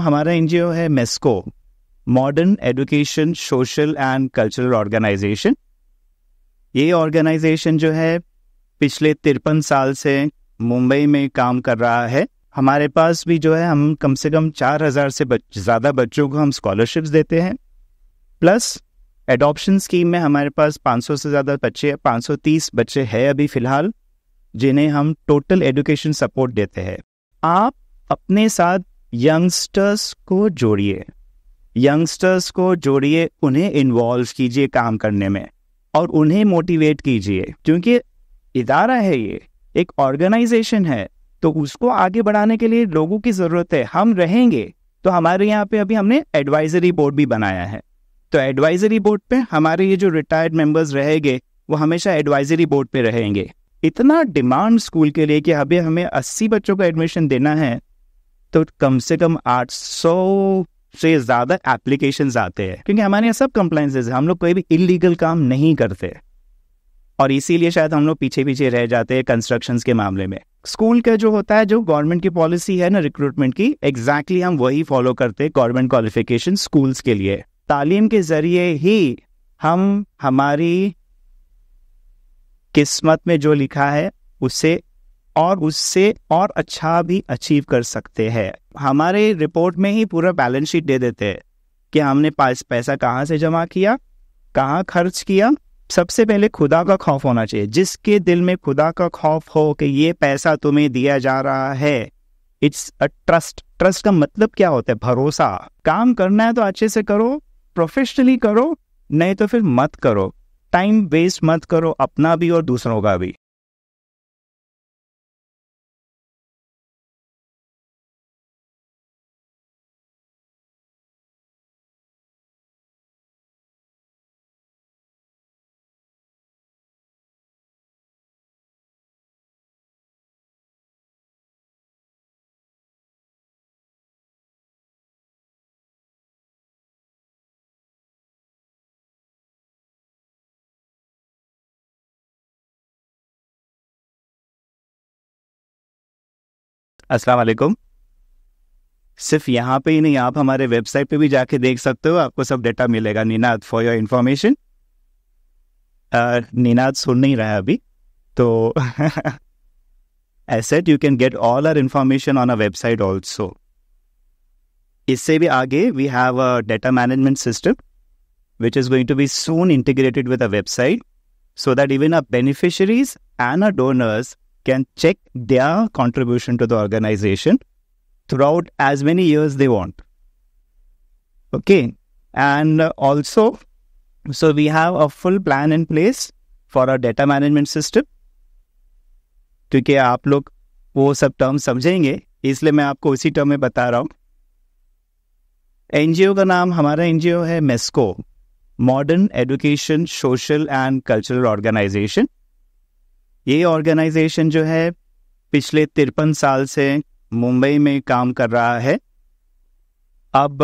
हमारा एन है MESCO modern education social and cultural organization ये ऑर्गेनाइजेशन जो है पिछले तिरपन साल से मुंबई में काम कर रहा है हमारे पास भी जो है हम कम से कम चार हज़ार से बच, ज़्यादा बच्चों को हम स्कॉलरशिप्स देते हैं प्लस एडॉप्शन स्कीम में हमारे पास 500 से ज़्यादा बच्चे 530 बच्चे हैं अभी फ़िलहाल जिन्हें हम टोटल एजुकेशन सपोर्ट देते हैं आप अपने साथ यंगस्टर्स को जोड़िए यंगस्टर्स को जोड़िए उन्हें इन्वॉल्व कीजिए काम करने में और उन्हें मोटिवेट कीजिए क्योंकि इदारा है ये एक ऑर्गेनाइजेशन है तो उसको आगे बढ़ाने के लिए लोगों की ज़रूरत है हम रहेंगे तो हमारे यहाँ पे अभी हमने एडवाइजरी बोर्ड भी बनाया है तो एडवाइजरी बोर्ड पे हमारे ये जो रिटायर्ड मेंबर्स रहेंगे वो हमेशा एडवाइजरी बोर्ड पे रहेंगे इतना डिमांड स्कूल के लिए कि अभी हमें अस्सी बच्चों का एडमिशन देना है तो कम से कम 800 से ज़्यादा एप्लीकेशन आते हैं क्योंकि हमारे यहाँ सब कंप्लाइंसेज हम लोग कोई भी इलीगल काम नहीं करते और इसीलिए शायद हम लोग पीछे पीछे रह जाते हैं कंस्ट्रक्शन के मामले में स्कूल का जो होता है जो गवर्नमेंट की पॉलिसी है ना रिक्रूटमेंट की एग्जैक्टली exactly हम वही फॉलो करते हैं गवर्नमेंट क्वालिफिकेशन स्कूल्स के लिए तालीम के ज़रिए ही हम हमारी किस्मत में जो लिखा है उसे और उससे और अच्छा भी अचीव कर सकते हैं हमारे रिपोर्ट में ही पूरा बैलेंस शीट दे देते हैं कि हमने पास पैसा कहाँ से जमा किया कहाँ खर्च किया सबसे पहले खुदा का खौफ होना चाहिए जिसके दिल में खुदा का खौफ हो कि ये पैसा तुम्हें दिया जा रहा है इट्स अ ट्रस्ट ट्रस्ट का मतलब क्या होता है भरोसा काम करना है तो अच्छे से करो प्रोफेशनली करो नहीं तो फिर मत करो टाइम वेस्ट मत करो अपना भी और दूसरों का भी अस्सलाम वालेकुम सिर्फ यहाँ पे ही नहीं आप हमारे वेबसाइट पे भी जाके देख सकते हो आपको सब डेटा मिलेगा Ninad for your information Ninad सुन नहीं रहा है अभी तो asset you can get all are information on a website also इससे भी आगे we have a data management system which is going to be soon integrated with a website so that even our beneficiaries and a donors can check their contribution to the organization throughout as many years they want. Okay. And also, so we have a full plan in place for our data management system. क्योंकि आप लोग वो सब term समझेंगे इसलिए मैं आपको उसी टर्म में बता रहा हूँ एनजीओ का नाम हमारा एनजीओ है MESCO modern education social and cultural organization ये ऑर्गेनाइजेशन जो है पिछले तिरपन साल से मुंबई में काम कर रहा है अब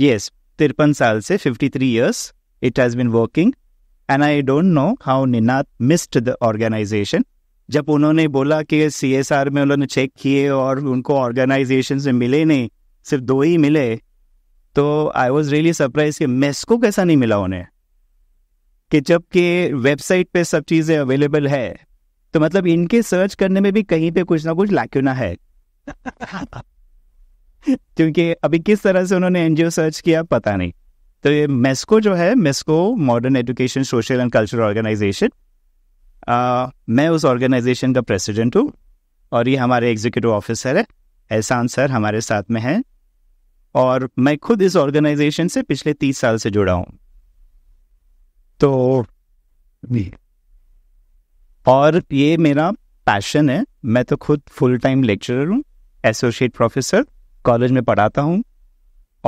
यस तिरपन साल से 53 years it has been working and I don't know how Ninad missed the organization जब उन्होंने बोला कि सी एस आर में उन्होंने चेक किए और उनको ऑर्गेनाइजेशन से मिले नहीं सिर्फ दो ही मिले तो आई वॉज रियली सरप्राइज कि मेस्को कैसा नहीं मिला उन्हें कि जबकि वेबसाइट पे सब चीज़ें अवेलेबल है तो मतलब इनके सर्च करने में भी कहीं पे कुछ ना कुछ लाक्यूना है क्योंकि अभी किस तरह से उन्होंने एनजीओ सर्च किया पता नहीं तो ये मेस्को जो है MESCO modern education social and cultural organization मैं उस ऑर्गेनाइजेशन का प्रेसिडेंट हूँ और ये हमारे एग्जीक्यूटिव ऑफिसर है एहसान सर हमारे साथ में हैं और मैं खुद इस ऑर्गेनाइजेशन से पिछले तीस साल से जुड़ा हूँ तो और ये मेरा पैशन है मैं तो खुद फुल टाइम लेक्चरर हूँ एसोसिएट प्रोफेसर कॉलेज में पढ़ाता हूँ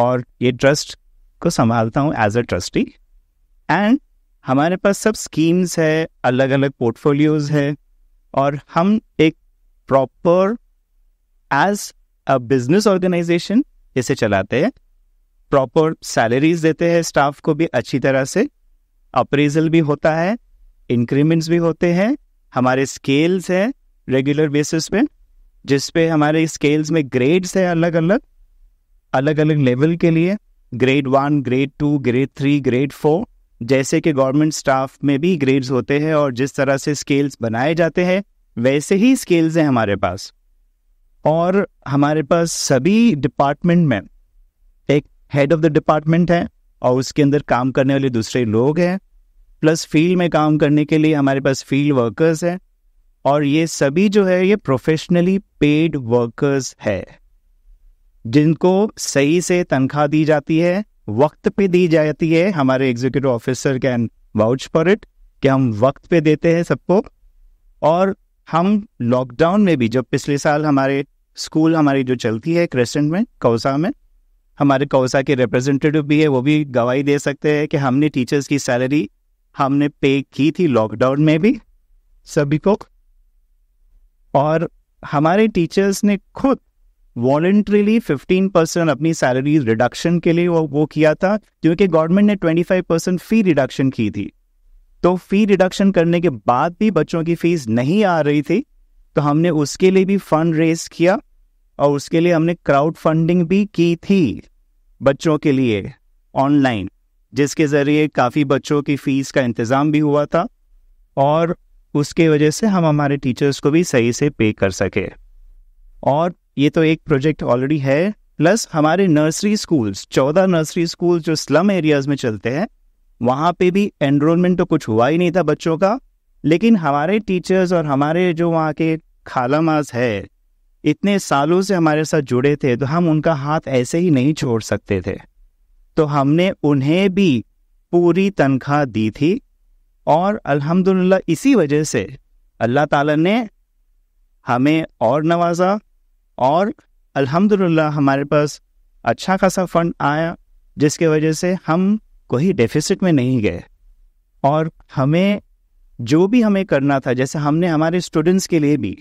और ये ट्रस्ट को संभालता हूँ एज अ ट्रस्टी एंड हमारे पास सब स्कीम्स है अलग अलग पोर्टफोलियोज है और हम एक proper as a business organization इसे चलाते हैं प्रॉपर सैलरीज देते हैं स्टाफ को भी अच्छी तरह से अप्रेजल भी होता है इंक्रीमेंट्स भी होते हैं हमारे स्केल्स हैं रेगुलर बेसिस पे जिस पे हमारे स्केल्स में ग्रेड्स हैं अलग अलग अलग अलग लेवल के लिए grade one grade two grade three grade four जैसे कि गवर्नमेंट स्टाफ में भी ग्रेड्स होते हैं और जिस तरह से स्केल्स बनाए जाते हैं वैसे ही स्केल्स हैं हमारे पास और हमारे पास सभी डिपार्टमेंट में एक हेड ऑफ द डिपार्टमेंट है और उसके अंदर काम करने वाले दूसरे लोग हैं प्लस फील्ड में काम करने के लिए हमारे पास फील्ड वर्कर्स हैं और ये सभी जो है ये प्रोफेशनली पेड वर्कर्स है जिनको सही से तनख्वाह दी जाती है वक्त पे दी जाती है हमारे executive officer can vouch for it कि हम वक्त पे देते हैं सबको और हम लॉकडाउन में भी जब पिछले साल हमारे स्कूल हमारी जो चलती है क्रेसेंट में कौसा में हमारे कौसा के रिप्रेजेंटेटिव भी है वो भी गवाही दे सकते हैं कि हमने टीचर्स की सैलरी हमने पे की थी लॉकडाउन में भी सभी को और हमारे टीचर्स ने खुद वॉल्ट्रीली 15 परसेंट अपनी सैलरी रिडक्शन के लिए वो, वो किया था क्योंकि गवर्नमेंट ने 25 परसेंट फी रिडक्शन की थी तो फी रिडक्शन करने के बाद भी बच्चों की फीस नहीं आ रही थी तो हमने उसके लिए भी फंड रेज किया और उसके लिए हमने क्राउड फंडिंग भी की थी बच्चों के लिए ऑनलाइन जिसके ज़रिए काफ़ी बच्चों की फ़ीस का इंतज़ाम भी हुआ था और उसके वजह से हम हमारे टीचर्स को भी सही से पे कर सके और ये तो एक प्रोजेक्ट ऑलरेडी है प्लस हमारे नर्सरी स्कूल्स चौदह नर्सरी स्कूल जो स्लम एरियाज़ में चलते हैं वहाँ पे भी एनरोलमेंट तो कुछ हुआ ही नहीं था बच्चों का लेकिन हमारे टीचर्स और हमारे जो वहाँ के खालामाज है इतने सालों से हमारे साथ जुड़े थे तो हम उनका हाथ ऐसे ही नहीं छोड़ सकते थे तो हमने उन्हें भी पूरी तनख्वाह दी थी और अल्हम्दुलिल्लाह इसी वजह से अल्लाह ताला ने हमें और नवाजा और अल्हम्दुलिल्लाह हमारे पास अच्छा खासा फंड आया जिसके वजह से हम कोई डेफिसिट में नहीं गए और हमें जो भी हमें करना था जैसे हमने हमारे स्टूडेंट्स के लिए भी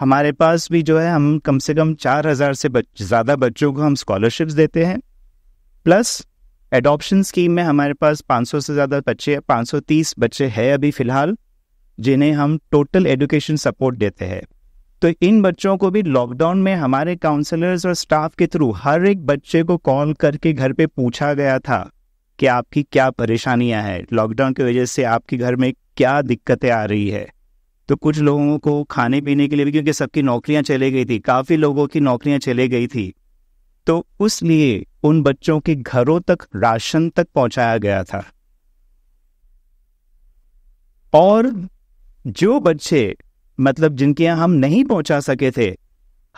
हमारे पास भी जो है हम कम से कम चार हज़ार से बच, ज़्यादा बच्चों को हम स्कॉलरशिप्स देते हैं प्लस एडॉप्शन स्कीम में हमारे पास 500 से ज़्यादा बच्चे 530 बच्चे हैं अभी फ़िलहाल जिन्हें हम टोटल एजुकेशन सपोर्ट देते हैं तो इन बच्चों को भी लॉकडाउन में हमारे काउंसलर्स और स्टाफ के थ्रू हर एक बच्चे को कॉल करके घर पे पूछा गया था कि आपकी क्या परेशानियां हैं लॉकडाउन की वजह से आपके घर में क्या दिक्कतें आ रही है तो कुछ लोगों को खाने पीने के लिए भी क्योंकि सबकी नौकरियां चले गई थी काफ़ी लोगों की नौकरियां चले गई थी तो उस लिए उन बच्चों के घरों तक राशन तक पहुंचाया गया था और जो बच्चे मतलब जिनके यहां हम नहीं पहुंचा सके थे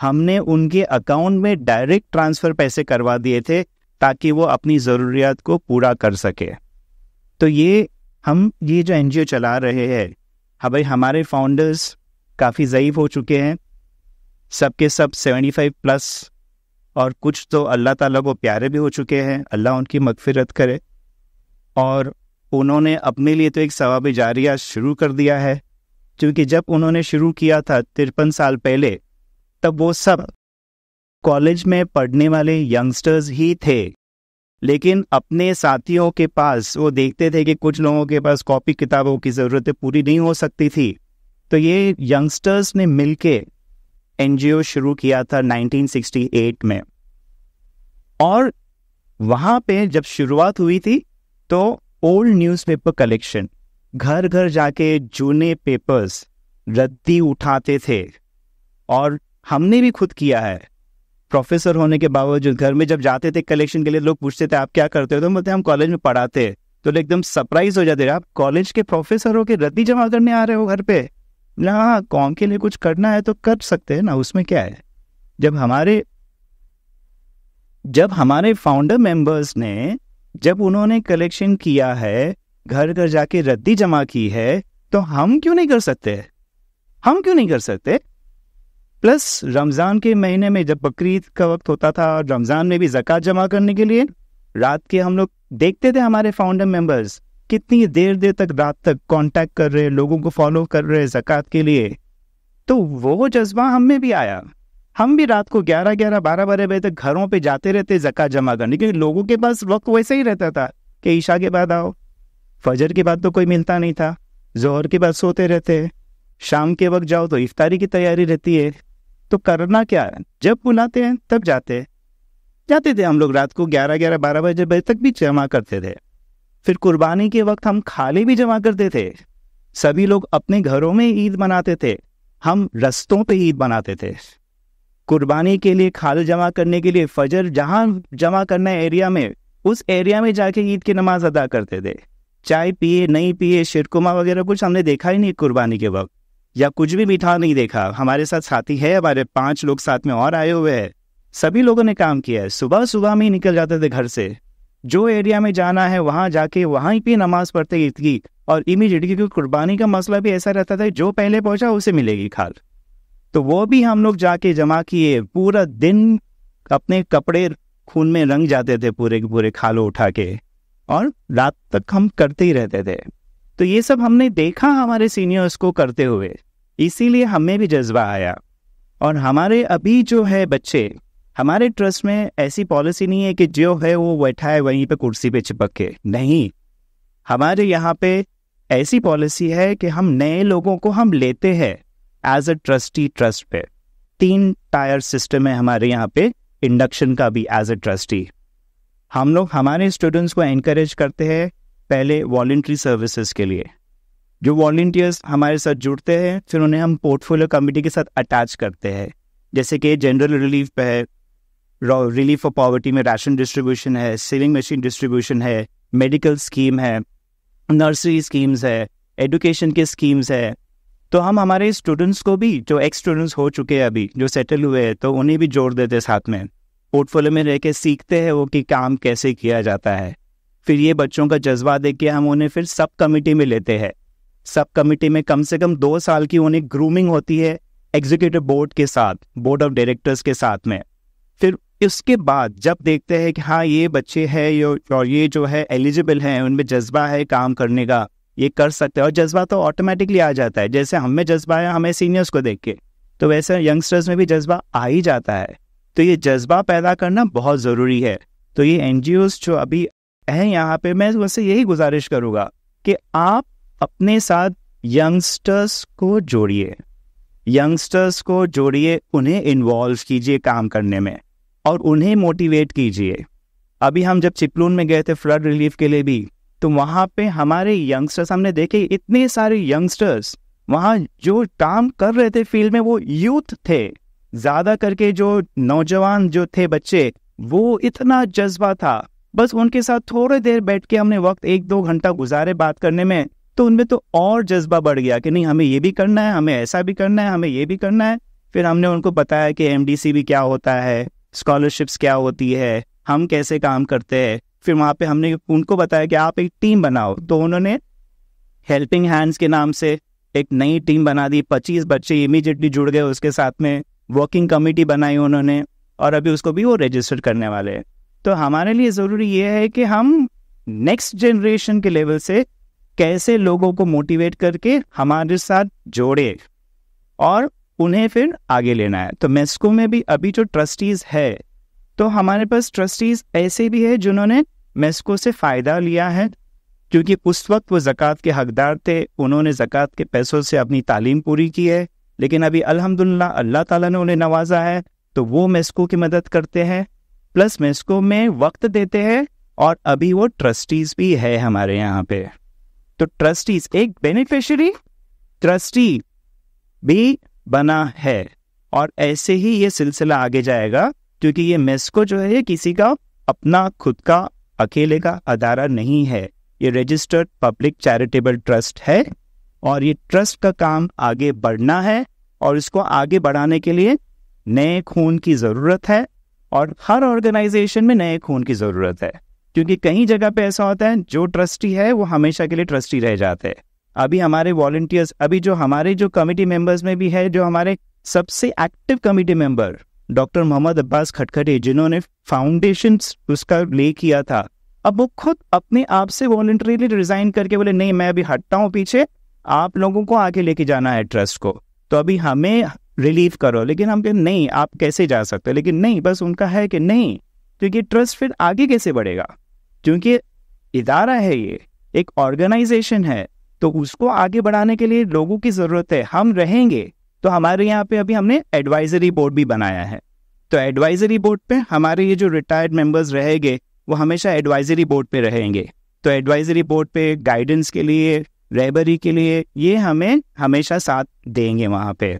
हमने उनके अकाउंट में डायरेक्ट ट्रांसफर पैसे करवा दिए थे ताकि वो अपनी ज़रूरियात को पूरा कर सके तो ये हम ये जो एनजीओ चला रहे हैं हाँ भाई हमारे फाउंडर्स काफ़ी ज़यीफ हो चुके हैं सब के सब सेवेंटी फाइव प्लस और कुछ तो अल्लाह ताला को प्यारे भी हो चुके हैं अल्लाह उनकी मगफिरत करे और उन्होंने अपने लिए तो एक सवाब जारिया शुरू कर दिया है क्योंकि जब उन्होंने शुरू किया था तिरपन साल पहले तब वो सब कॉलेज में पढ़ने वाले यंगस्टर्स ही थे लेकिन अपने साथियों के पास वो देखते थे कि कुछ लोगों के पास कॉपी किताबों की ज़रूरतें पूरी नहीं हो सकती थी तो ये यंगस्टर्स ने मिलके एनजीओ शुरू किया था 1968 में और वहां पे जब शुरुआत हुई थी तो ओल्ड न्यूज़पेपर कलेक्शन घर घर जाके जूने पेपर्स रद्दी उठाते थे और हमने भी खुद किया है प्रोफेसर होने के बावजूद घर में जब जाते थे कलेक्शन के लिए लोग पूछते थे आप क्या करते हो तो बोलते हम कॉलेज में पढ़ाते तो एकदम सरप्राइज हो जाते आप कॉलेज के प्रोफेसर हो के रद्दी जमा करने आ रहे हो घर पे ना हाँ, कौन के लिए कुछ करना है तो कर सकते हैं ना उसमें क्या है जब हमारे जब हमारे फाउंडर मेंबर्स ने जब उन्होंने कलेक्शन किया है घर घर जाके रद्दी जमा की है तो हम क्यों नहीं कर सकते हम क्यों नहीं कर सकते प्लस रमज़ान के महीने में जब बकरीद का वक्त होता था और रमज़ान में भी जक़ात जमा करने के लिए रात के हम लोग देखते थे हमारे फाउंडर मेंबर्स कितनी देर देर तक रात तक कांटेक्ट कर रहे लोगों को फॉलो कर रहे जक़ात के लिए तो वो जज्बा हम में भी आया हम भी रात को ग्यारह ग्यारह बारह बारह बजे तक घरों पे जाते रहते ज़क़़त जमा करने क्योंकि लोगों के पास वक्त वैसे ही रहता था कि ईशा के बाद आओ फजर के बाद तो कोई मिलता नहीं था जोहर के बाद सोते रहते शाम के वक्त जाओ तो इफ्तारी की तैयारी रहती है तो करना क्या है जब बुलाते हैं तब जाते हैं जाते थे हम लोग रात को ग्यारह ग्यारह बारह बजे बजे तक भी जमा करते थे फिर कुर्बानी के वक्त हम खाली भी जमा करते थे सभी लोग अपने घरों में ईद मनाते थे हम रस्तों पे ईद मनाते थे कुर्बानी के लिए खाल जमा करने के लिए फजर जहां जमा करना है एरिया में उस एरिया में जाके ईद की नमाज अदा करते थे चाय पिए नहीं पिए शिरकुमा वगैरह कुछ हमने देखा ही नहीं कुर्बानी के वक्त या कुछ भी मीठा नहीं देखा हमारे साथ साथी है हमारे पांच लोग साथ में और आए हुए हैं सभी लोगों ने काम किया है सुबह सुबह में ही निकल जाते थे घर से जो एरिया में जाना है वहां जाके वहां पे नमाज पढ़ते ईद की और इमीडिएटली क्योंकि कुर्बानी का मसला भी ऐसा रहता था जो पहले पहुंचा उसे मिलेगी खाल तो वो भी हम लोग जाके जमा किए पूरा दिन अपने कपड़े खून में रंग जाते थे पूरे के पूरे खालों उठा के और रात तक हम करते ही रहते थे तो ये सब हमने देखा हमारे सीनियर्स को करते हुए इसीलिए हमें भी जज्बा आया और हमारे अभी जो है बच्चे हमारे ट्रस्ट में ऐसी पॉलिसी नहीं है कि जो है वो बैठा है वहीं पे कुर्सी पे चिपक के नहीं हमारे यहाँ पे ऐसी पॉलिसी है कि हम नए लोगों को हम लेते हैं एज अ ट्रस्टी ट्रस्ट पे तीन टायर सिस्टम है हमारे यहाँ पे इंडक्शन का भी एज अ ट्रस्टी हम लोग हमारे स्टूडेंट्स को एनकरेज करते हैं पहले वॉल्ट्री सर्विसेज के लिए जो वॉल्टियर्स हमारे साथ जुड़ते हैं फिर उन्हें हम पोर्टफोलियो कमिटी के साथ अटैच करते हैं जैसे कि जनरल रिलीफ पे है रिलीफ ऑफ पॉवर्टी में राशन डिस्ट्रीब्यूशन है सिलिंग मशीन डिस्ट्रीब्यूशन है मेडिकल स्कीम है नर्सरी स्कीम्स है एडुकेशन के स्कीम्स है तो हम हमारे स्टूडेंट्स को भी जो एक्स स्टूडेंट्स हो चुके हैं अभी जो सेटल हुए हैं तो उन्हें भी जोड़ देते हैं साथ में पोर्टफोलियो में रह के सीखते हैं वो कि काम कैसे किया जाता है फिर ये बच्चों का जज्बा देख के हम उन्हें फिर सब कमेटी में लेते हैं सब कमेटी में कम से कम दो साल की उन्हें ग्रूमिंग होती है एग्जीक्यूटिव बोर्ड के साथ बोर्ड ऑफ डायरेक्टर्स के साथ में फिर उसके बाद जब देखते हैं कि हाँ ये बच्चे हैं और ये जो है एलिजिबल हैं उनमें जज्बा है काम करने का ये कर सकते हैं और जज्बा तो ऑटोमेटिकली आ जाता है जैसे हमें जज्बा है हमें सीनियर्स को देख के तो वैसे यंगस्टर्स में भी जज्बा आ ही जाता है तो ये जज्बा पैदा करना बहुत ज़रूरी है तो ये एन जो अभी हैं यहाँ पे मैं वैसे यही गुजारिश करूँगा कि आप अपने साथ यंगस्टर्स को जोड़िए यंगस्टर्स को जोड़िए उन्हें इन्वॉल्व कीजिए काम करने में और उन्हें मोटिवेट कीजिए अभी हम जब चिपलून में गए थे फ्लड रिलीफ के लिए भी तो वहाँ पे हमारे यंगस्टर्स हमने देखे इतने सारे यंगस्टर्स वहाँ जो काम कर रहे थे फील्ड में वो यूथ थे ज़्यादा करके जो नौजवान जो थे बच्चे वो इतना जज्बा था बस उनके साथ थोड़ी देर बैठ के हमने वक्त एक दो घंटा गुजारे बात करने में तो उनमें तो और जज्बा बढ़ गया कि नहीं हमें ये भी करना है हमें ऐसा भी करना है हमें ये भी करना है फिर हमने उनको बताया कि एम भी क्या होता है स्कॉलरशिप्स क्या होती है हम कैसे काम करते हैं फिर वहाँ पे हमने उनको बताया कि आप एक टीम बनाओ तो उन्होंने हेल्पिंग हैंड्स के नाम से एक नई टीम बना दी पच्चीस बच्चे इमीजिएटली जुड़ गए उसके साथ में वर्किंग कमेटी बनाई उन्होंने और अभी उसको भी वो रजिस्टर करने वाले हैं तो हमारे लिए ज़रूरी ये है कि हम नेक्स्ट जनरेशन के लेवल से कैसे लोगों को मोटिवेट करके हमारे साथ जोड़े और उन्हें फिर आगे लेना है तो मेस्को में भी अभी जो ट्रस्टीज़ है तो हमारे पास ट्रस्टीज़ ऐसे भी है जिन्होंने मेस्को से फ़ायदा लिया है क्योंकि उस वक्त वो जक़ात के हकदार थे उन्होंने जक़ात के पैसों से अपनी तालीम पूरी की है लेकिन अभी अल्हम्दुलिल्लाह अल्लाह ताला ने उन्हें नवाजा है तो वो मेस्को की मदद करते हैं प्लस मेस्को में वक्त देते हैं और अभी वो ट्रस्टीज भी है हमारे यहाँ पे तो ट्रस्टीज एक बेनिफिशियरी ट्रस्टी भी बना है और ऐसे ही ये सिलसिला आगे जाएगा क्योंकि ये मेस्को जो है किसी का अपना खुद का अकेले का अदारा नहीं है ये रजिस्टर्ड पब्लिक चैरिटेबल ट्रस्ट है और ये ट्रस्ट का काम आगे बढ़ना है और इसको आगे बढ़ाने के लिए नए खून की ज़रूरत है और हर ऑर्गेनाइजेशन में नए खून की ज़रूरत है क्योंकि कई जगह पे ऐसा होता है जो ट्रस्टी है वो हमेशा के लिए ट्रस्टी रह जाते हैं अभी हमारे वॉल्टियर्स अभी जो हमारे जो कमिटी मेंबर्स में भी है जो हमारे सबसे active committee member doctor Mohammad Abbas Khatkhate जिन्होंने फाउंडेशन उसका ले किया था अब वो खुद अपने आप से वॉलंटरीली रिजाइन करके बोले नहीं मैं अभी हटता हूँ पीछे आप लोगों को आगे लेके जाना है ट्रस्ट को तो अभी हमें रिलीव करो लेकिन हम कहें नहीं आप कैसे जा सकते लेकिन नहीं बस उनका है कि नहीं तो ये ट्रस्ट फिर आगे कैसे बढ़ेगा क्योंकि इदारा है ये एक ऑर्गेनाइजेशन है तो उसको आगे बढ़ाने के लिए लोगों की ज़रूरत है हम रहेंगे तो हमारे यहाँ पे अभी हमने एडवाइजरी बोर्ड भी बनाया है तो एडवाइजरी बोर्ड पे हमारे ये जो रिटायर्ड मेंबर्स रहेंगे वो हमेशा एडवाइजरी बोर्ड पे रहेंगे तो एडवाइजरी बोर्ड पे गाइडेंस के लिए रेबरी के लिए ये हमें हमेशा साथ देंगे वहाँ पे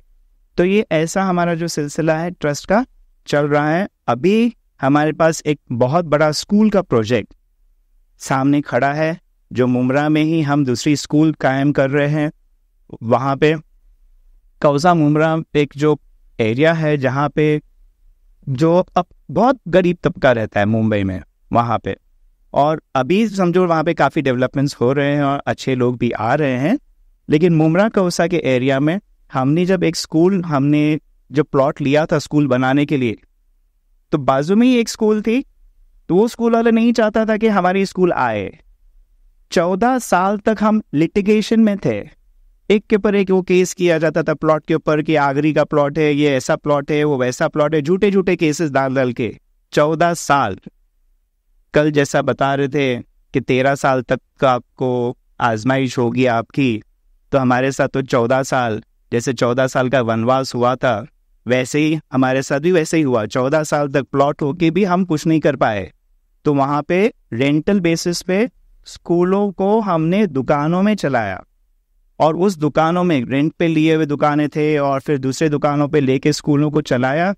तो ये ऐसा हमारा जो सिलसिला है ट्रस्ट का चल रहा है अभी हमारे पास एक बहुत बड़ा स्कूल का प्रोजेक्ट सामने खड़ा है जो मुमरा में ही हम दूसरी स्कूल कायम कर रहे हैं वहाँ पे कौजा मुमरा एक जो एरिया है जहाँ पे जो अब बहुत गरीब तबका रहता है मुंबई में वहाँ पे और अभी समझो वहाँ पे काफ़ी डेवलपमेंट्स हो रहे हैं और अच्छे लोग भी आ रहे हैं लेकिन मुमरा कौसा के एरिया में हमने जब एक स्कूल हमने जब प्लॉट लिया था स्कूल बनाने के लिए तो बाजू में ही एक स्कूल थी तो वो स्कूल वाला नहीं चाहता था कि हमारे स्कूल आए चौदह साल तक हम लिटिगेशन में थे एक के ऊपर एक वो केस किया जाता था प्लॉट के ऊपर कि आगरी का प्लॉट है ये ऐसा प्लॉट है वो वैसा प्लॉट है झूठे झूठे केसेस डाल डाल के चौदह साल कल जैसा बता रहे थे कि तेरह साल तक का आपको आजमाइश होगी आपकी तो हमारे साथ तो चौदह साल जैसे चौदह साल का वनवास हुआ था वैसे ही हमारे साथ भी वैसे ही हुआ चौदह साल तक प्लॉट होके भी हम कुछ नहीं कर पाए तो वहाँ पे रेंटल बेसिस पे स्कूलों को हमने दुकानों में चलाया और उस दुकानों में रेंट पे लिए हुए दुकानें थे और फिर दूसरे दुकानों पे लेके स्कूलों को चलाया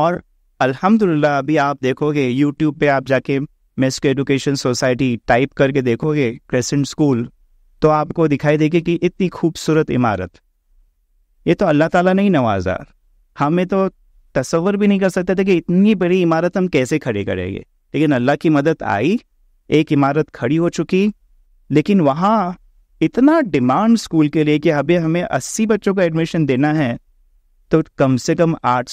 और अल्हम्दुलिल्लाह अभी आप देखोगे यूट्यूब पे आप जाके मेस्क एडुकेशन सोसाइटी टाइप करके देखोगे क्रेसेंट स्कूल तो आपको दिखाई देगी कि इतनी खूबसूरत इमारत ये तो अल्लाह ताला ने ही नवाजा हमें तो तस्वर भी नहीं कर सकते थे कि इतनी बड़ी इमारत हम कैसे खड़े करेंगे लेकिन अल्लाह की मदद आई एक इमारत खड़ी हो चुकी लेकिन वहाँ इतना डिमांड स्कूल के लिए कि अभी हमें अस्सी बच्चों का एडमिशन देना है तो कम से कम 800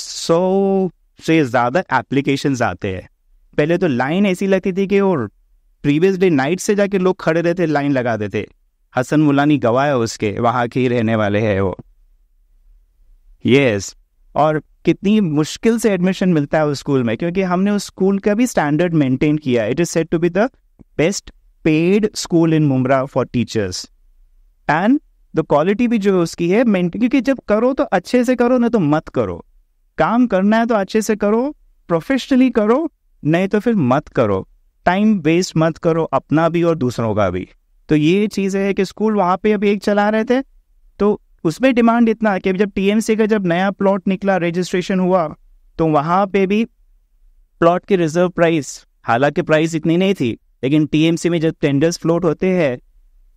से ज़्यादा एप्लीकेशन आते हैं पहले तो लाइन ऐसी लगती थी कि और प्रीवियस डे नाइट से जाके लोग खड़े रहते लाइन लगा देते हसन मुलानी गवाह है उसके वहाँ के ही रहने वाले हैं वो यस और कितनी मुश्किल से एडमिशन मिलता है उस स्कूल में क्योंकि हमने उस स्कूल का भी स्टैंडर्ड मेंटेन किया it is said to be the best paid school in Mumbra for teachers and the quality भी जो है उसकी है मेंटेन क्योंकि जब करो तो अच्छे से करो ना तो मत करो काम करना है तो अच्छे से करो प्रोफेशनली करो नहीं तो फिर मत करो टाइम वेस्ट मत करो अपना भी और दूसरों का भी तो ये चीज़ है कि स्कूल वहाँ पे अभी एक चला रहे थे तो उसमें डिमांड इतना कि जब टीएमसी का जब नया प्लॉट निकला रजिस्ट्रेशन हुआ तो वहां पे भी प्लॉट की रिजर्व प्राइस हालांकि प्राइस इतनी नहीं थी लेकिन टीएमसी में जब टेंडर्स फ्लोट होते हैं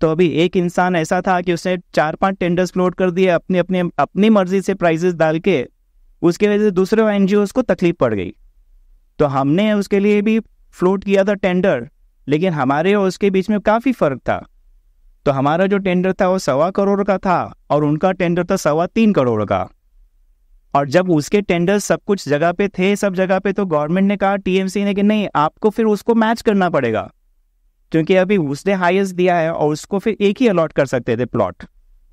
तो अभी एक इंसान ऐसा था कि उसने चार पांच टेंडर्स फ्लोट कर दिए अपने अपने अपनी मर्जी से प्राइजेस डाल के उसकी वजह से दूसरे एन को तकलीफ पड़ गई तो हमने उसके लिए भी फ्लोट किया था टेंडर लेकिन हमारे और उसके बीच में काफ़ी फ़र्क था तो हमारा जो टेंडर था वो सवा करोड़ का था और उनका टेंडर था सवा तीन करोड़ का और जब उसके टेंडर सब कुछ जगह पे थे सब जगह पे तो गवर्नमेंट ने कहा टीएमसी ने कि नहीं आपको फिर उसको मैच करना पड़ेगा क्योंकि अभी उसने हाईएस्ट दिया है और उसको फिर एक ही अलॉट कर सकते थे प्लॉट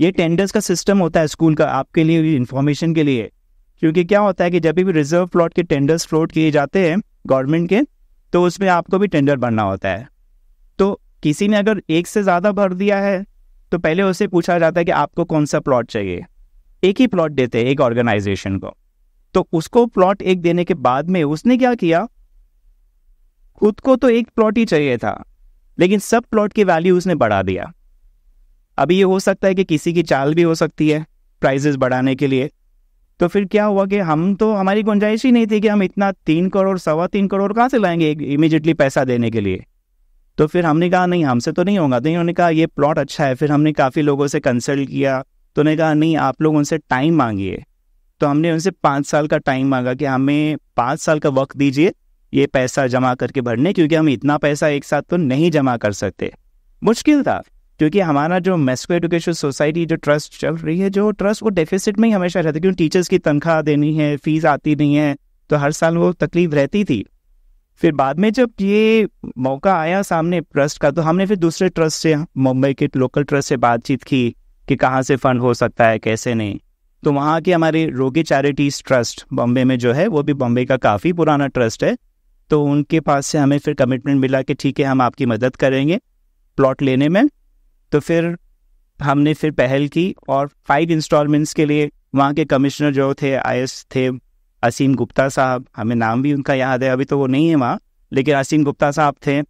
ये टेंडर्स का सिस्टम होता है स्कूल का आपके लिए इन्फॉर्मेशन के लिए क्योंकि क्या होता है कि जब भी रिजर्व प्लॉट के टेंडर्स फ्लोट किए जाते हैं गवर्नमेंट के तो उसमें आपको भी टेंडर भरना होता है तो किसी ने अगर एक से ज़्यादा भर दिया है तो पहले उसे पूछा जाता है कि आपको कौन सा प्लॉट चाहिए एक ही प्लॉट देते हैं एक ऑर्गेनाइजेशन को तो उसको प्लॉट एक देने के बाद में उसने क्या किया खुद को तो एक प्लॉट ही चाहिए था लेकिन सब प्लॉट की वैल्यू उसने बढ़ा दिया अभी ये हो सकता है कि किसी की चाल भी हो सकती है प्राइजेस बढ़ाने के लिए तो फिर क्या हुआ कि हम तो हमारी गुंजाइश ही नहीं थी कि हम इतना तीन करोड़ सवा तीन करोड़ कहाँ से लाएंगे इमिजिएटली पैसा देने के लिए तो फिर हमने कहा नहीं हमसे तो नहीं होगा तो उन्होंने कहा ये प्लॉट अच्छा है फिर हमने काफ़ी लोगों से कंसल्ट किया तो उन्होंने कहा नहीं आप लोग उनसे टाइम मांगिए तो हमने उनसे पाँच साल का टाइम मांगा कि हमें पाँच साल का वक्त दीजिए ये पैसा जमा करके भरने क्योंकि हम इतना पैसा एक साथ तो नहीं जमा कर सकते मुश्किल था क्योंकि हमारा जो मेस्को एडुकेशन सोसाइटी जो ट्रस्ट चल रही है जो ट्रस्ट वो डेफिसिट में ही हमेशा रहता है क्योंकि टीचर्स की तनख्वाह देनी है फीस आती नहीं है तो हर साल वो तकलीफ रहती थी फिर बाद में जब ये मौका आया सामने ट्रस्ट का तो हमने फिर दूसरे ट्रस्ट से मुंबई के लोकल ट्रस्ट से बातचीत की कि कहाँ से फंड हो सकता है कैसे नहीं तो वहाँ के हमारे रोगी चैरिटीज ट्रस्ट बॉम्बे में जो है वो भी बॉम्बे का काफ़ी पुराना ट्रस्ट है तो उनके पास से हमें फिर कमिटमेंट मिला कि ठीक है हम आपकी मदद करेंगे प्लॉट लेने में तो फिर हमने फिर पहल की और फाइव इंस्टॉलमेंट्स के लिए वहाँ के कमिश्नर जो थे आई थे असीम गुप्ता साहब हमें नाम भी उनका याद है अभी तो वो नहीं है वहाँ लेकिन असीम गुप्ता साहब थे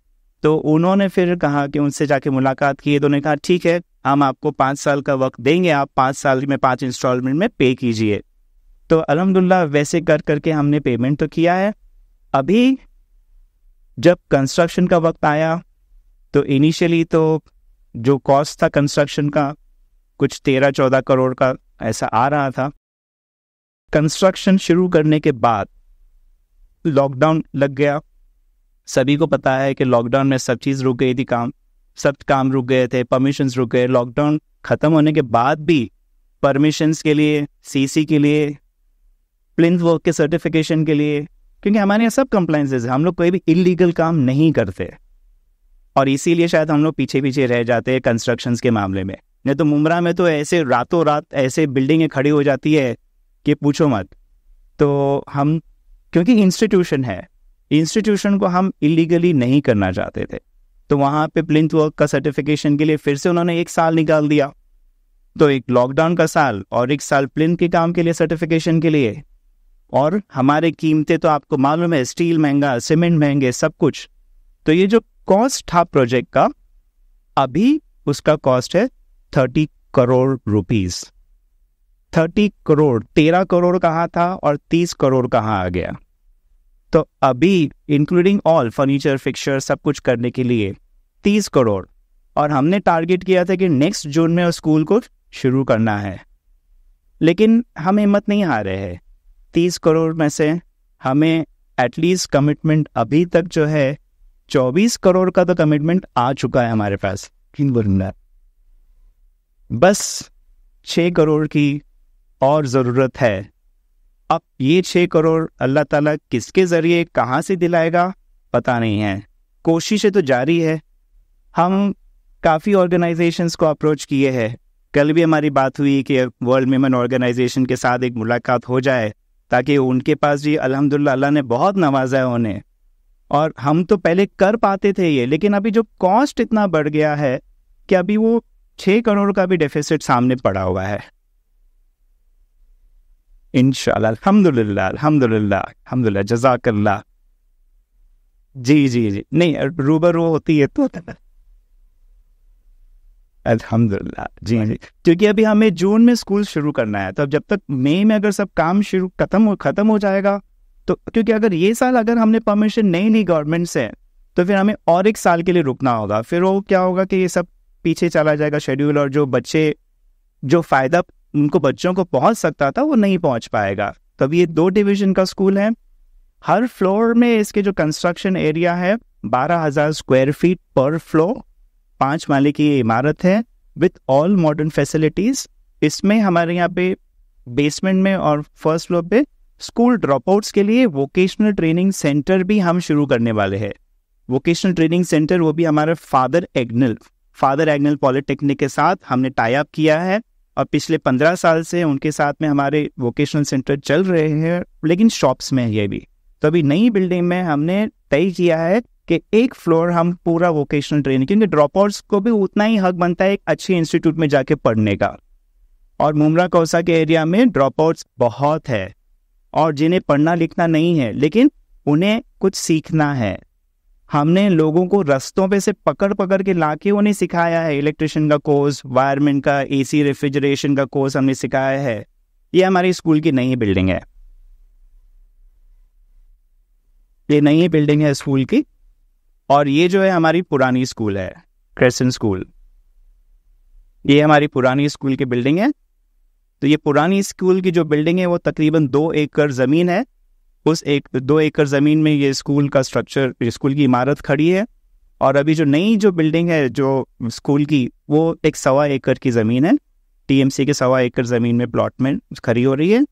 तो उन्होंने फिर कहा कि उनसे जाके मुलाकात की तो उन्होंने कहा ठीक है हम आपको पाँच साल का वक्त देंगे आप पाँच साल में पाँच इंस्टॉलमेंट में पे कीजिए तो अलहमदिल्ला वैसे कर करके हमने पेमेंट तो किया है अभी जब कंस्ट्रक्शन का वक्त आया तो इनिशियली तो जो कॉस्ट था कंस्ट्रक्शन का कुछ तेरह चौदह करोड़ का ऐसा आ रहा था कंस्ट्रक्शन शुरू करने के बाद लॉकडाउन लग गया सभी को पता है कि लॉकडाउन में सब चीज़ रुक गई थी काम सब काम रुक गए थे परमिशन रुक गए लॉकडाउन ख़त्म होने के बाद भी परमिशंस के लिए सीसी के लिए प्लिंथ वर्क के सर्टिफिकेशन के लिए क्योंकि हमारे यहाँ सब कंप्लाइंसेज है हम लोग कोई भी इलीगल काम नहीं करते और इसीलिए शायद हम लोग पीछे पीछे रह जाते हैं कंस्ट्रक्शंस के मामले में नहीं तो मुमरा में तो ऐसे रातों रात ऐसे बिल्डिंगें खड़ी हो जाती है कि पूछो मत तो हम क्योंकि इंस्टीट्यूशन है इंस्टीट्यूशन को हम इलीगली नहीं करना चाहते थे तो वहाँ पे प्लिंथ वर्क का सर्टिफिकेशन के लिए फिर से उन्होंने एक साल निकाल दिया तो एक लॉकडाउन का साल और एक साल प्लिंथ के काम के लिए सर्टिफिकेशन के लिए और हमारे कीमतें तो आपको मालूम है स्टील महंगा सीमेंट महंगे सब कुछ तो ये जो कॉस्ट था प्रोजेक्ट का अभी उसका कॉस्ट है thirty crore rupees thirty crore तेरह करोड़ कहाँ था और तीस करोड़ कहाँ आ गया तो अभी इंक्लूडिंग ऑल फर्नीचर फिक्सर सब कुछ करने के लिए तीस करोड़ और हमने टारगेट किया था कि नेक्स्ट जून में उस स्कूल को शुरू करना है लेकिन हम हिम्मत नहीं आ रहे हैं तीस करोड़ में से हमें एटलीस्ट कमिटमेंट अभी तक जो है चौबीस करोड़ का तो कमिटमेंट आ चुका है हमारे पास बस छः करोड़ की और ज़रूरत है अब ये छह करोड़ अल्लाह ताला किसके ज़रिए कहाँ से दिलाएगा पता नहीं है कोशिशें तो जारी है हम काफ़ी ऑर्गेनाइजेशंस को अप्रोच किए हैं कल भी हमारी बात हुई कि वर्ल्ड मेमन ऑर्गेनाइजेशन के साथ एक मुलाकात हो जाए ताकि उनके पास जी अलहमदिल्ला अल्लाह ने बहुत नवाजा है उन्हें और हम तो पहले कर पाते थे ये लेकिन अभी जो कॉस्ट इतना बढ़ गया है कि अभी वो छः करोड़ का भी डेफिसिट सामने पड़ा हुआ है इन जजाकल्ला जी जी जी नहीं रूबरू होती है तो अल्हम्दुलिल्लाह जी जी क्योंकि अभी हमें जून में स्कूल शुरू करना है तो अब जब तक मई में अगर सब काम शुरू खत्म हो खत्म हो जाएगा तो क्योंकि अगर ये साल अगर हमने परमिशन नहीं ली गवर्नमेंट से तो फिर हमें और एक साल के लिए रुकना होगा फिर वो क्या होगा कि ये सब पीछे चला जाएगा शेड्यूल और जो बच्चे जो फ़ायदा उनको बच्चों को पहुंच सकता था वो नहीं पहुंच पाएगा तब तो ये दो डिवीजन का स्कूल है हर फ्लोर में इसके जो कंस्ट्रक्शन एरिया है बारह हजार स्क्वायर फीट पर फ्लोर पांच माले की इमारत है विथ ऑल मॉडर्न फैसिलिटीज इसमें हमारे यहाँ पे बेसमेंट में और फर्स्ट फ्लोर पे स्कूल ड्रॉपआउट्स के लिए वोकेशनल ट्रेनिंग सेंटर भी हम शुरू करने वाले हैं वोकेशनल ट्रेनिंग सेंटर वो भी हमारे father Agnel father Agnel polytechnic के साथ हमने टाई अप किया है और पिछले पंद्रह साल से उनके साथ में हमारे वोकेशनल सेंटर चल रहे हैं लेकिन शॉप्स में ये भी तो अभी नई बिल्डिंग में हमने तय किया है कि एक फ्लोर हम पूरा वोकेशनल ट्रेनिंग क्योंकि ड्रॉप आउट्स को भी उतना ही हक बनता है एक अच्छे इंस्टीट्यूट में जाके पढ़ने का और मुमरा कौसा के एरिया में ड्रॉप आउट्स बहुत है और जिन्हें पढ़ना लिखना नहीं है लेकिन उन्हें कुछ सीखना है हमने लोगों को रस्तों पे से पकड़ पकड़ के लाके उन्हें सिखाया है इलेक्ट्रिशियन का कोर्स वायरमैन का एसी रेफ्रिजरेशन का कोर्स हमने सिखाया है ये हमारी स्कूल की नई बिल्डिंग है ये नई बिल्डिंग है स्कूल की और ये जो है हमारी पुरानी स्कूल है क्रेसन स्कूल ये हमारी पुरानी स्कूल की बिल्डिंग है तो ये पुरानी स्कूल की जो बिल्डिंग है वो तकरीबन दो एकड़ ज़मीन है उस एक दो एकड़ ज़मीन में ये स्कूल का स्ट्रक्चर स्कूल की इमारत खड़ी है और अभी जो नई जो बिल्डिंग है जो स्कूल की वो एक सवा एकड़ की ज़मीन है टीएमसी के सवा एकड़ ज़मीन में प्लॉट में खड़ी हो रही है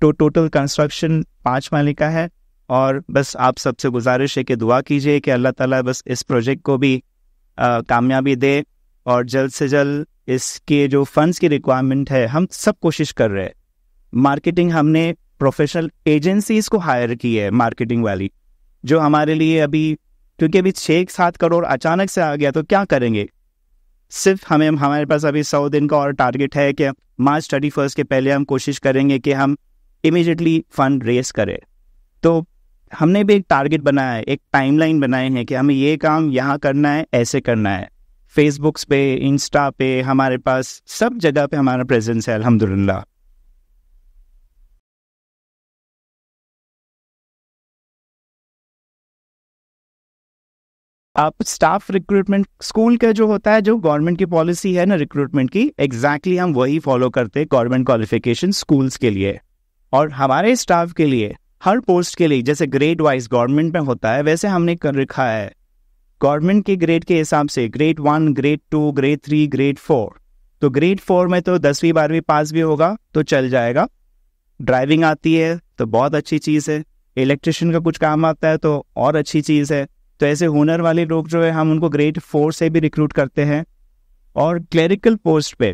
तो टोटल कंस्ट्रक्शन पाँच माले का है और बस आप सबसे गुजारिश है कि दुआ कीजिए कि अल्लाह ताला बस इस प्रोजेक्ट को भी कामयाबी दे और जल्द से जल्द इसके जो फंड्स की रिक्वायरमेंट है हम सब कोशिश कर रहे हैं मार्केटिंग हमने प्रोफेशनल एजेंसीज को हायर की है मार्केटिंग वाली जो हमारे लिए अभी क्योंकि अभी छः सात करोड़ अचानक से आ गया तो क्या करेंगे सिर्फ हमें हमारे पास अभी सौ दिन का और टारगेट है कि मार्च थर्टी फर्स्ट के पहले हम कोशिश करेंगे कि हम इमिजिएटली फंड रेस करें तो हमने भी एक टारगेट बनाया है एक टाइमलाइन बनाए हैं कि हमें ये काम यहाँ करना है ऐसे करना है फेसबुक्स पे इंस्टा पे हमारे पास सब जगह पे हमारा प्रेजेंस है अलहमदुल्ला आप स्टाफ रिक्रूटमेंट स्कूल का जो होता है जो गवर्नमेंट की पॉलिसी है ना रिक्रूटमेंट की एग्जैक्टली exactly हम वही फॉलो करते हैं गवर्नमेंट क्वालिफिकेशन स्कूल्स के लिए और हमारे स्टाफ के लिए हर पोस्ट के लिए जैसे ग्रेड वाइज गवर्नमेंट में होता है वैसे हमने कर रखा है गवर्नमेंट के ग्रेड के हिसाब से grade one grade two grade three grade four तो ग्रेड फोर में तो दसवीं बारहवीं पास भी होगा तो चल जाएगा ड्राइविंग आती है तो बहुत अच्छी चीज़ है इलेक्ट्रिशियन का कुछ काम आता है तो और अच्छी चीज़ है तो ऐसे हुनर वाले लोग जो है हम उनको ग्रेड फोर से भी रिक्रूट करते हैं और क्लरिकल पोस्ट पे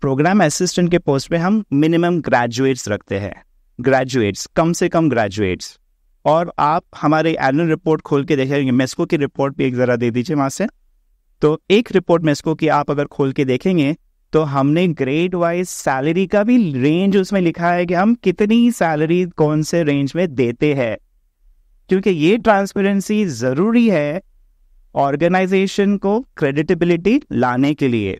प्रोग्राम असिस्टेंट के पोस्ट पे हम मिनिमम ग्रेजुएट्स रखते हैं ग्रेजुएट्स कम से कम ग्रेजुएट्स और आप हमारे एनुअल रिपोर्ट खोल के देखेंगे मेस्को की रिपोर्ट भी एक ज़रा दे दीजिए वहाँ से तो एक रिपोर्ट मेस्को की आप अगर खोल के देखेंगे तो हमने ग्रेड वाइज सैलरी का भी रेंज उसमें लिखा है कि हम कितनी सैलरी कौन से रेंज में देते हैं क्योंकि ये ट्रांसपेरेंसी ज़रूरी है ऑर्गेनाइजेशन को क्रेडिटेबिलिटी लाने के लिए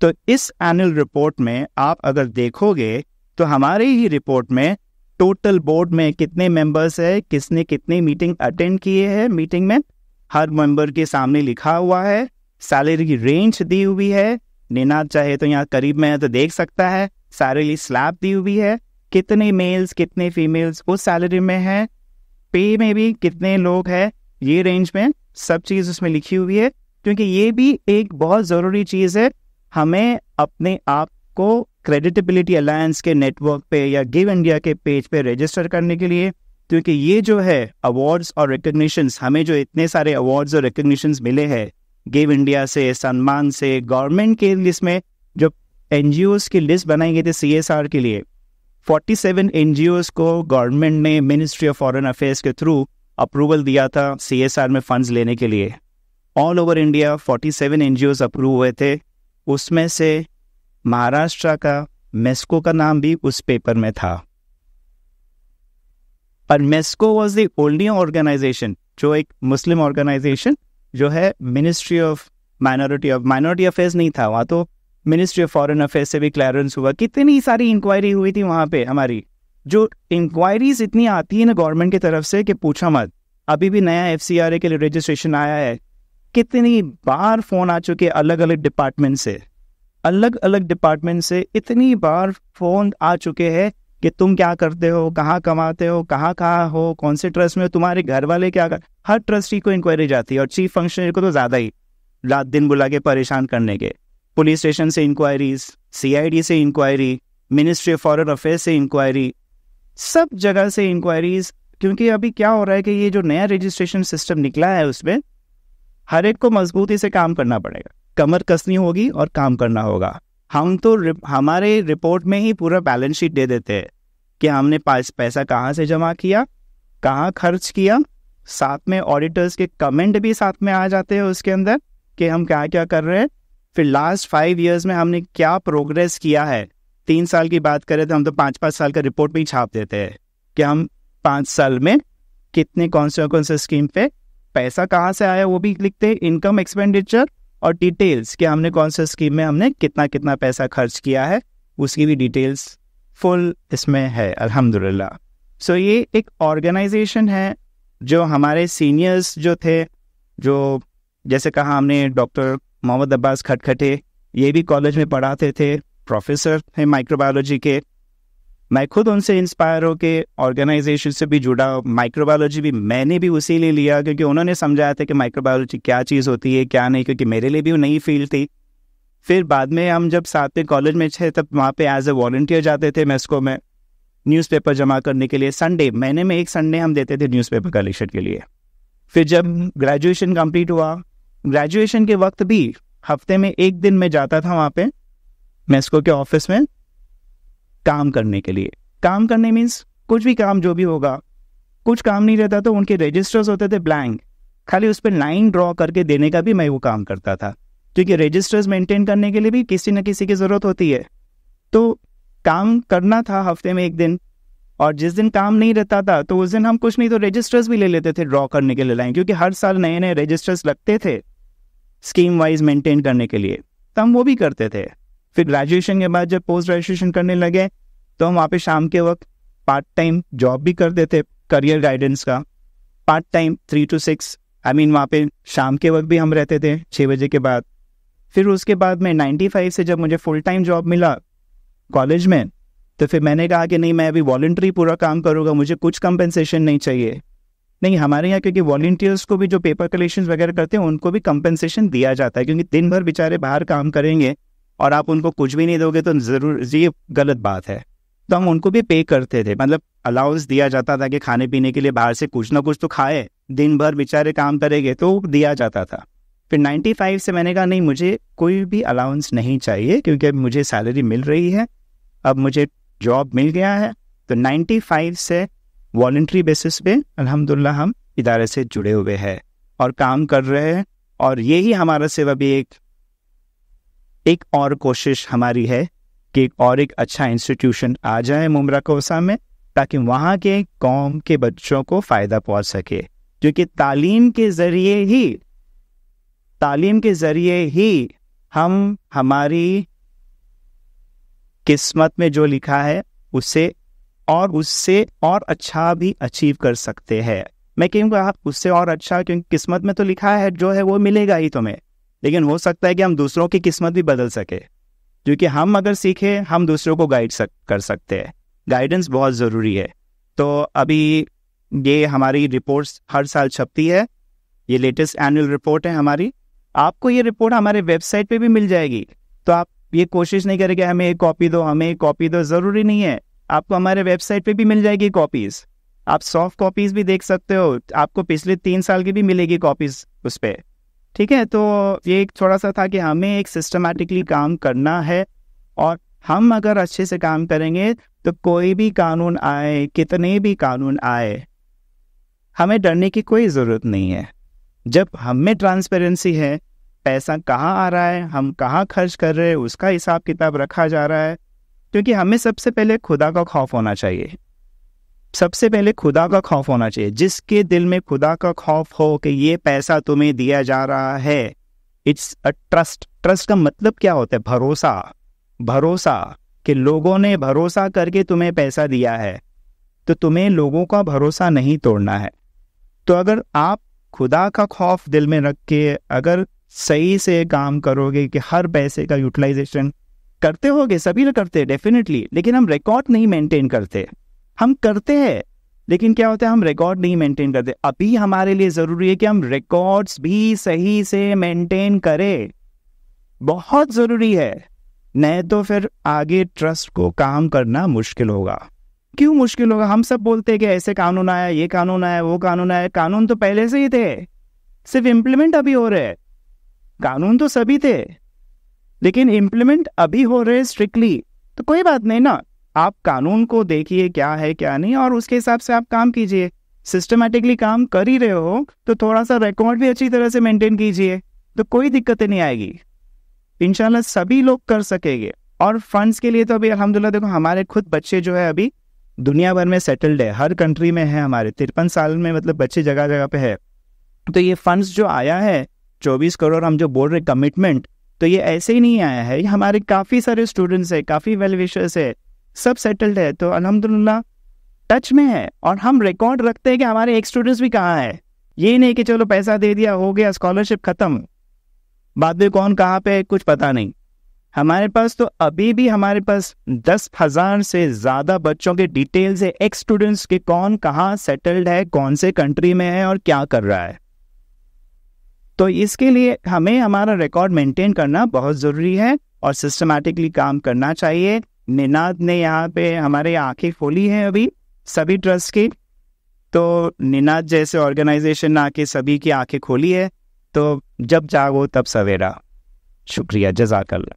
तो इस एनुअल रिपोर्ट में आप अगर देखोगे तो हमारे ही रिपोर्ट में टोटल बोर्ड में कितने मेंबर्स है किसने कितनी मीटिंग अटेंड किए हैं मीटिंग में हर मेंबर के सामने लिखा हुआ है सैलरी की रेंज दी हुई है निनाद चाहे तो यहाँ करीब में है तो देख सकता है सैलरी स्लैब दी हुई है कितने मेल्स कितने फीमेल्स उस सैलरी में है पे में भी कितने लोग हैं ये रेंज में सब चीज़ उसमें लिखी हुई है क्योंकि ये भी एक बहुत ज़रूरी चीज़ है हमें अपने आप को क्रेडिटेबिलिटी अलायंस के नेटवर्क पे या गिव इंडिया के पेज पे रजिस्टर करने के लिए क्योंकि ये जो है अवार्ड्स और रिकग्निशंस हमें जो इतने सारे अवार्ड्स और रिकग्निशंस मिले हैं गिव इंडिया से सम्मान से गवर्नमेंट के लिस्ट में जो एन की लिस्ट बनाई गई थी सी के लिए 47 एन को गवर्नमेंट ने मिनिस्ट्री ऑफ फॉरेन अफेयर्स के थ्रू अप्रूवल दिया था सी में फंड्स लेने के लिए ऑल ओवर इंडिया 47 एन अप्रूव हुए थे उसमें से महाराष्ट्र का मेस्को का नाम भी उस पेपर में था पर MESCO was the oldest organization जो एक मुस्लिम ऑर्गेनाइजेशन जो है ministry of minority of minority affairs नहीं था वहां तो मिनिस्ट्री ऑफ फॉरेन अफेयर्स से भी क्लियरेंस हुआ कितनी सारी इंक्वायरी हुई थी वहां पे हमारी जो इंक्वायरीज इतनी आती है ना गवर्नमेंट की तरफ से कि पूछा मत अभी भी नया एफ के लिए रजिस्ट्रेशन आया है कितनी बार फोन आ चुके अलग अलग डिपार्टमेंट से अलग अलग डिपार्टमेंट से इतनी बार फोन आ चुके हैं कि तुम क्या करते हो कहाँ कमाते हो कहाँ कहाँ हो कौन से ट्रस्ट में हो तुम्हारे घर वाले क्या कर हर ट्रस्टी को इंक्वायरी जाती है और चीफ फंक्शनरी को तो ज़्यादा ही रात दिन बुला के परेशान करने के पुलिस स्टेशन से इंक्वायरीज सीआईडी से enquiry ministry of foreign affairs से इंक्वायरी सब जगह से इंक्वायरीज क्योंकि अभी क्या हो रहा है कि ये जो नया रजिस्ट्रेशन सिस्टम निकला है उसमें हर एक को मजबूती से काम करना पड़ेगा कमर कसनी होगी और काम करना होगा हम तो रिप, हमारे रिपोर्ट में ही पूरा बैलेंस शीट दे देते हैं कि हमने पास पैसा कहाँ से जमा किया कहाँ खर्च किया साथ में ऑडिटर्स के कमेंट भी साथ में आ जाते हैं उसके अंदर कि हम क्या क्या कर रहे हैं फिर लास्ट फाइव ईयर्स में हमने क्या प्रोग्रेस किया है तीन साल की बात करें तो हम तो पाँच पाँच साल का रिपोर्ट भी छाप देते हैं कि हम पाँच साल में कितने कौन से कौन से स्कीम पे पैसा कहाँ से आया वो भी लिखते हैं इनकम एक्सपेंडिचर और डिटेल्स कि हमने कौन से स्कीम में हमने कितना कितना पैसा खर्च किया है उसकी भी डिटेल्स फुल इसमें है अल्हम्दुलिल्लाह सो so, ये एक ऑर्गेनाइजेशन है जो हमारे सीनियर्स जो थे जो जैसे कहा हमने डॉक्टर मोहम्मद अब्बास खटखटे ये भी कॉलेज में पढ़ाते थे प्रोफेसर हैं माइक्रोबायोलॉजी के मैं खुद उनसे इंस्पायर होकर ऑर्गेनाइजेशन से भी जुड़ा माइक्रोबायोलॉजी भी मैंने भी उसी लिए लिया क्योंकि उन्होंने समझाया था कि माइक्रोबायोलॉजी क्या चीज़ होती है क्या नहीं क्योंकि मेरे लिए भी वो नई फील्ड थी फिर बाद में हम जब साथ में कॉलेज में थे तब वहाँ पे एज ए वॉल्टियर जाते थे मेस्को में न्यूज़पेपर जमा करने के लिए संडे महीने में एक संडे हम देते थे न्यूज़पेपर कलेक्शन के लिए फिर जब ग्रेजुएशन कंप्लीट हुआ ग्रेजुएशन के वक्त भी हफ्ते में एक दिन मैं जाता था वहां पे मेस्को के ऑफिस में काम करने के लिए काम करने मीन्स कुछ भी काम जो भी होगा कुछ काम नहीं रहता तो उनके रजिस्टर्स होते थे ब्लैंक खाली उस पर लाइन ड्रॉ करके देने का भी मैं वो काम करता था क्योंकि रजिस्टर्स मेंटेन करने के लिए भी किसी न किसी की ज़रूरत होती है तो काम करना था हफ्ते में एक दिन और जिस दिन काम नहीं रहता था तो उस दिन हम कुछ नहीं तो रजिस्टर्स भी ले लेते थे ड्रॉ करने के लिए लाइन क्योंकि हर साल नए नए रजिस्टर्स लगते थे स्कीम वाइज मेंटेन करने के लिए तो हम वो भी करते थे फिर ग्रेजुएशन के बाद जब पोस्ट ग्रेजुएशन करने लगे तो हम वहाँ पे शाम के वक्त पार्ट टाइम जॉब भी करते थे करियर गाइडेंस का part time three to six I mean वहाँ पे शाम के वक्त भी हम रहते थे छः बजे के बाद फिर उसके बाद मैं नाइन्टी फाइव से जब मुझे फुल टाइम जॉब मिला कॉलेज में तो फिर मैंने कहा कि नहीं मैं अभी वॉल्ट्री पूरा काम करूँगा मुझे कुछ कंपनसेशन नहीं चाहिए नहीं हमारे यहाँ क्योंकि वॉलेंटियर्स को भी जो पेपर कलेक्शन वगैरह करते हैं उनको भी कंपनसेशन दिया जाता है क्योंकि दिन भर बेचारे बाहर काम करेंगे और आप उनको कुछ भी नहीं दोगे तो ज़रूर ये गलत बात है तो हम उनको भी पे करते थे मतलब अलाउंस दिया जाता था कि खाने पीने के लिए बाहर से कुछ ना कुछ तो खाए दिन भर बेचारे काम करेंगे तो दिया जाता था फिर 95 से मैंने कहा नहीं मुझे कोई भी अलाउंस नहीं चाहिए क्योंकि अब मुझे सैलरी मिल रही है अब मुझे जॉब मिल गया है तो 95 से वॉल्ट्री बेसिस पे अलहमदिल्ला हम इदारे से जुड़े हुए हैं और काम कर रहे हैं और ये ही हमारा सिर्फ अभी एक एक और कोशिश हमारी है कि एक और एक अच्छा इंस्टीट्यूशन आ जाए मुमरा कोसा में ताकि वहाँ के कौम के बच्चों को फ़ायदा पहुँच सके क्योंकि तालीम के ज़रिए ही तालीम के ज़रिए ही हम हमारी किस्मत में जो लिखा है उसे और उससे और अच्छा भी अचीव कर सकते हैं मैं कहूँगा आप उससे और अच्छा क्योंकि किस्मत में तो लिखा है जो है वो मिलेगा ही तुम्हें लेकिन हो सकता है कि हम दूसरों की किस्मत भी बदल सके क्योंकि हम अगर सीखे हम दूसरों को गाइड सक, कर सकते हैं गाइडेंस बहुत ज़रूरी है तो अभी ये हमारी रिपोर्ट्स हर साल छपती है ये लेटेस्ट एनुअल रिपोर्ट है हमारी आपको ये रिपोर्ट हमारे वेबसाइट पे भी मिल जाएगी तो आप ये कोशिश नहीं करेंगे हमें एक कॉपी दो हमें एक कॉपी दो ज़रूरी नहीं है आपको हमारे वेबसाइट पे भी मिल जाएगी कॉपीज़ आप सॉफ्ट कॉपीज़ भी देख सकते हो आपको पिछले तीन साल की भी मिलेगी कॉपीज़ उस पर ठीक है तो ये एक थोड़ा सा था कि हमें एक सिस्टमेटिकली काम करना है और हम अगर अच्छे से काम करेंगे तो कोई भी कानून आए कितने भी कानून आए हमें डरने की कोई ज़रूरत नहीं है जब हम में ट्रांसपेरेंसी है पैसा कहाँ आ रहा है हम कहाँ खर्च कर रहे हैं उसका हिसाब किताब रखा जा रहा है क्योंकि हमें सबसे पहले खुदा का खौफ होना चाहिए सबसे पहले खुदा का खौफ होना चाहिए जिसके दिल में खुदा का खौफ हो कि ये पैसा तुम्हें दिया जा रहा है इट्स अ ट्रस्ट ट्रस्ट का मतलब क्या होता है भरोसा भरोसा कि लोगों ने भरोसा करके तुम्हें पैसा दिया है तो तुम्हें लोगों का भरोसा नहीं तोड़ना है तो अगर आप खुदा का खौफ दिल में रख के अगर सही से काम करोगे कि हर पैसे का यूटिलाइजेशन करते गए सभी लोग करते हैं डेफिनेटली लेकिन हम रिकॉर्ड नहीं मेंटेन करते हम करते हैं लेकिन क्या होता है हम रिकॉर्ड नहीं मेंटेन करते अभी हमारे लिए जरूरी है कि हम रिकॉर्ड्स भी सही से मेंटेन करें बहुत जरूरी है नहीं तो फिर आगे ट्रस्ट को काम करना मुश्किल होगा क्यों मुश्किल होगा हम सब बोलते हैं कि ऐसे कानून आया ये कानून आया वो कानून आया कानून तो पहले से ही थे सिर्फ इम्प्लीमेंट अभी हो रहे हैं कानून तो सभी थे लेकिन इम्प्लीमेंट अभी हो रहे स्ट्रिक्टली तो कोई बात नहीं ना आप कानून को देखिए क्या है क्या नहीं और उसके हिसाब से आप काम कीजिए सिस्टमेटिकली काम कर ही रहे हो तो थोड़ा सा रिकॉर्ड भी अच्छी तरह से मेंटेन कीजिए तो कोई दिक्कतें नहीं आएगी इनशाला सभी लोग कर सकेंगे और फंड्स के लिए तो अभी अलहमदिल्ला देखो हमारे खुद बच्चे जो है अभी दुनिया भर में सेटल्ड है हर कंट्री में है हमारे तिरपन साल में मतलब बच्चे जगह जगह पे है तो ये फंड्स जो आया है चौबीस करोड़ हम जो बोल रहे कमिटमेंट तो ये ऐसे ही नहीं आया है हमारे काफ़ी सारे स्टूडेंट्स है काफ़ी वेल विशर्स है सब सेटल्ड है तो अलहमदिल्ला टच में है और हम रिकॉर्ड रखते हैं कि हमारे एक स्टूडेंट्स भी कहाँ है ये नहीं कि चलो पैसा दे दिया हो गया स्कॉलरशिप ख़त्म बाद में कौन कहाँ पे कुछ पता नहीं हमारे पास तो अभी भी हमारे पास दस हज़ार से ज़्यादा बच्चों के डिटेल्स है एक्स स्टूडेंट्स के कौन कहाँ सेटल्ड है कौन से कंट्री में है और क्या कर रहा है तो इसके लिए हमें हमारा रिकॉर्ड मेंटेन करना बहुत ज़रूरी है और सिस्टमेटिकली काम करना चाहिए निनाद ने यहाँ पे हमारे आंखें खोली हैं अभी सभी ट्रस्ट की तो निनाद जैसे ऑर्गेनाइजेशन आके सभी की आंखें खोली है तो जब जागो तब सवेरा शुक्रिया जजाकल्ला